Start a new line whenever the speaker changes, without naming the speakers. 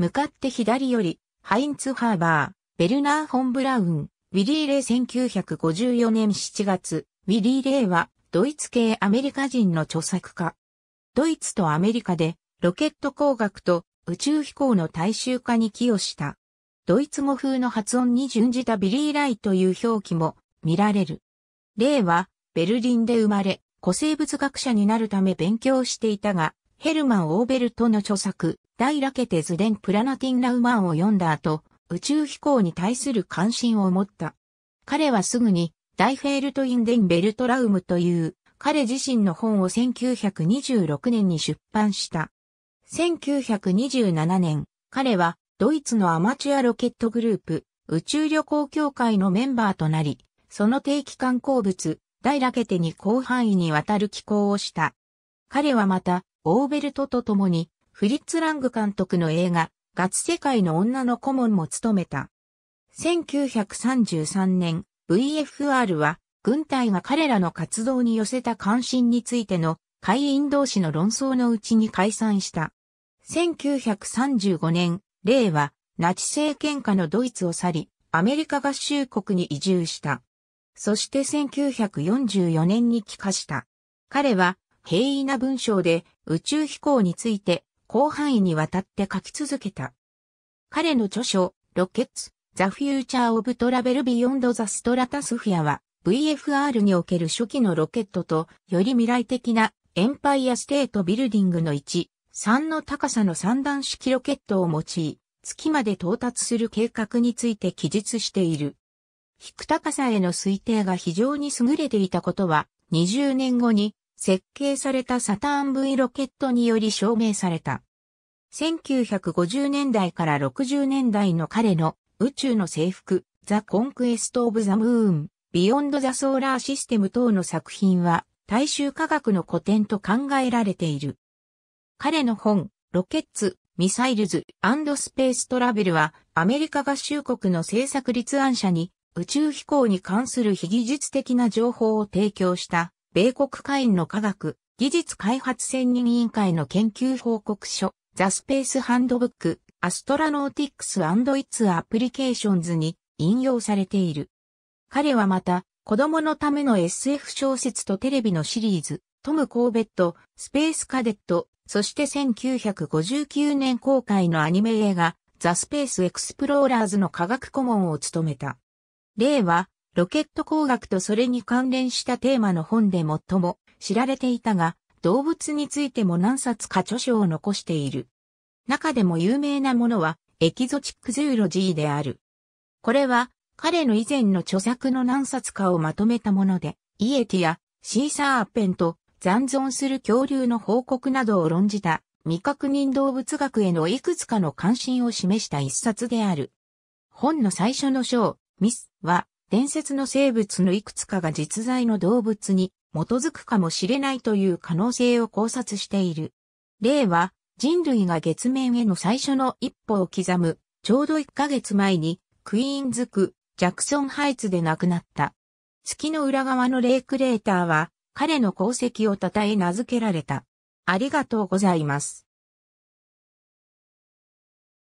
向かって左より、ハインツ・ハーバー、ベルナー・ホン・ブラウン、ウィリー・レイ1954年7月、ウィリー・レイは、ドイツ系アメリカ人の著作家。ドイツとアメリカで、ロケット工学と宇宙飛行の大衆化に寄与した。ドイツ語風の発音に準じたビリー・ライという表記も見られる。レイは、ベルリンで生まれ、古生物学者になるため勉強していたが、ヘルマン・オーベルトの著作、大ラケテズデンプラナティンラウマンを読んだ後、宇宙飛行に対する関心を持った。彼はすぐに、ダイフェールト・インデン・ベルトラウムという、彼自身の本を1926年に出版した。1927年、彼は、ドイツのアマチュアロケットグループ、宇宙旅行協会のメンバーとなり、その定期観光物、大ラケテに広範囲にわたる寄稿をした。彼はまた、オーベルトと共に、フリッツ・ラング監督の映画、ガツ世界の女の顧問も務めた。1933年、VFR は、軍隊が彼らの活動に寄せた関心についての会員同士の論争のうちに解散した。1935年、レはナチ政権下のドイツを去り、アメリカ合衆国に移住した。そして1944年に帰化した。彼は、平易な文章で宇宙飛行について広範囲にわたって書き続けた。彼の著書、ロケッツ、ザ・フューチャー・オブ・トラベル・ビヨンド・ザ・ストラタスフィアは、VFR における初期のロケットと、より未来的なエンパイア・ステート・ビルディングの1、3の高さの三段式ロケットを用い、月まで到達する計画について記述している。低高さへの推定が非常に優れていたことは、20年後に設計されたサターン V ロケットにより証明された。1950年代から60年代の彼の宇宙の征服、ザ・コンクエスト・オブ・ザ・ムーン、ビヨンド・ザ・ソーラーシステム等の作品は大衆科学の古典と考えられている。彼の本、ロケッツ、ミサイルズ、スペーストラベルは、アメリカ合衆国の政策立案者に、宇宙飛行に関する非技術的な情報を提供した米国会員の科学、技術開発専任委員会の研究報告書、ザ・スペース・ハンドブック、アストラノーティックス・イッツ・アプリケーションズに引用されている。彼はまた、子供のための SF 小説とテレビのシリーズ、トム・コーベット、スペース・カデット、そして1959年公開のアニメ映画、ザ・スペース・エクスプローラーズの科学顧問を務めた。例は、ロケット工学とそれに関連したテーマの本で最も知られていたが、動物についても何冊か著書を残している。中でも有名なものは、エキゾチックゼーロジーである。これは、彼の以前の著作の何冊かをまとめたもので、イエティやシーサーアッペンと残存する恐竜の報告などを論じた未確認動物学へのいくつかの関心を示した一冊である。本の最初の章、ミスは伝説の生物のいくつかが実在の動物に基づくかもしれないという可能性を考察している。例は、人類が月面への最初の一歩を刻む、ちょうど1ヶ月前に、クイーンズク、ジャクソンハイツで亡くなった。月の裏側のレイクレーターは、彼の功績を称え名付けられた。ありがとうございます。